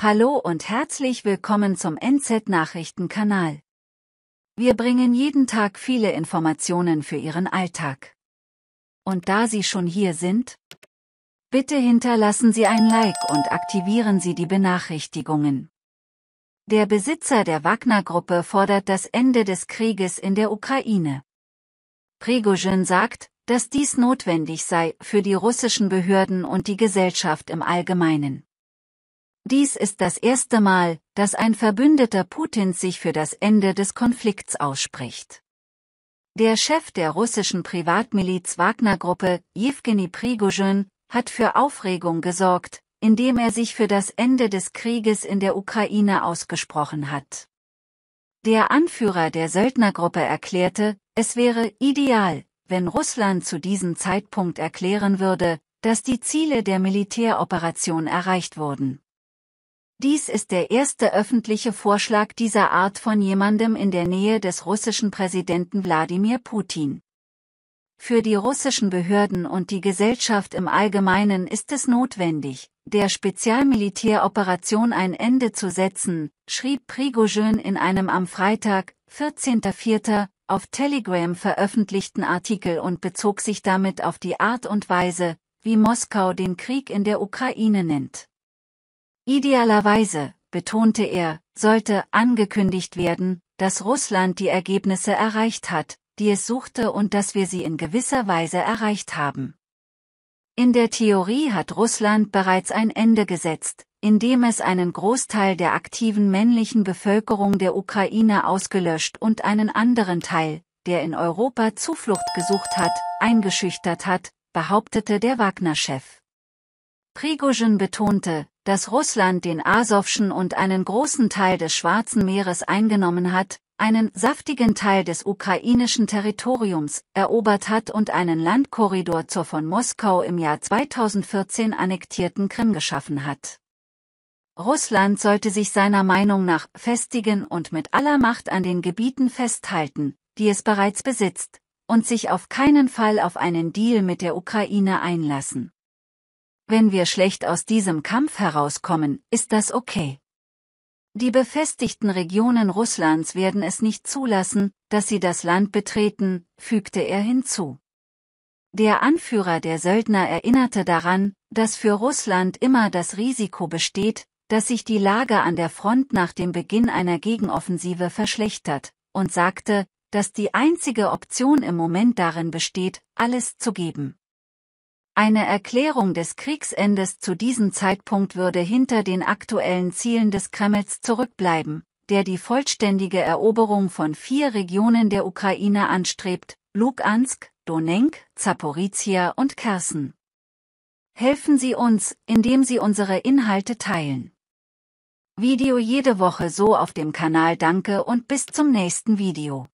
Hallo und herzlich willkommen zum NZ-Nachrichtenkanal. Wir bringen jeden Tag viele Informationen für Ihren Alltag. Und da Sie schon hier sind, bitte hinterlassen Sie ein Like und aktivieren Sie die Benachrichtigungen. Der Besitzer der Wagner-Gruppe fordert das Ende des Krieges in der Ukraine. Prigozhin sagt, dass dies notwendig sei für die russischen Behörden und die Gesellschaft im Allgemeinen. Dies ist das erste Mal, dass ein Verbündeter Putins sich für das Ende des Konflikts ausspricht. Der Chef der russischen Privatmiliz Wagner-Gruppe, Yevgeny Prigozhin, hat für Aufregung gesorgt, indem er sich für das Ende des Krieges in der Ukraine ausgesprochen hat. Der Anführer der Söldnergruppe erklärte, es wäre ideal, wenn Russland zu diesem Zeitpunkt erklären würde, dass die Ziele der Militäroperation erreicht wurden. Dies ist der erste öffentliche Vorschlag dieser Art von jemandem in der Nähe des russischen Präsidenten Wladimir Putin. Für die russischen Behörden und die Gesellschaft im Allgemeinen ist es notwendig, der Spezialmilitäroperation ein Ende zu setzen, schrieb Prigozhin in einem am Freitag, 14.04., auf Telegram veröffentlichten Artikel und bezog sich damit auf die Art und Weise, wie Moskau den Krieg in der Ukraine nennt. Idealerweise, betonte er, sollte angekündigt werden, dass Russland die Ergebnisse erreicht hat, die es suchte und dass wir sie in gewisser Weise erreicht haben. In der Theorie hat Russland bereits ein Ende gesetzt, indem es einen Großteil der aktiven männlichen Bevölkerung der Ukraine ausgelöscht und einen anderen Teil, der in Europa Zuflucht gesucht hat, eingeschüchtert hat, behauptete der Wagner-Chef. Prigozhin betonte, dass Russland den Asowschen und einen großen Teil des Schwarzen Meeres eingenommen hat, einen saftigen Teil des ukrainischen Territoriums erobert hat und einen Landkorridor zur von Moskau im Jahr 2014 annektierten Krim geschaffen hat. Russland sollte sich seiner Meinung nach festigen und mit aller Macht an den Gebieten festhalten, die es bereits besitzt, und sich auf keinen Fall auf einen Deal mit der Ukraine einlassen. Wenn wir schlecht aus diesem Kampf herauskommen, ist das okay. Die befestigten Regionen Russlands werden es nicht zulassen, dass sie das Land betreten, fügte er hinzu. Der Anführer der Söldner erinnerte daran, dass für Russland immer das Risiko besteht, dass sich die Lage an der Front nach dem Beginn einer Gegenoffensive verschlechtert, und sagte, dass die einzige Option im Moment darin besteht, alles zu geben. Eine Erklärung des Kriegsendes zu diesem Zeitpunkt würde hinter den aktuellen Zielen des Kremls zurückbleiben, der die vollständige Eroberung von vier Regionen der Ukraine anstrebt, Lugansk, Donenk, Zaporizhia und Kersen. Helfen Sie uns, indem Sie unsere Inhalte teilen. Video jede Woche so auf dem Kanal Danke und bis zum nächsten Video.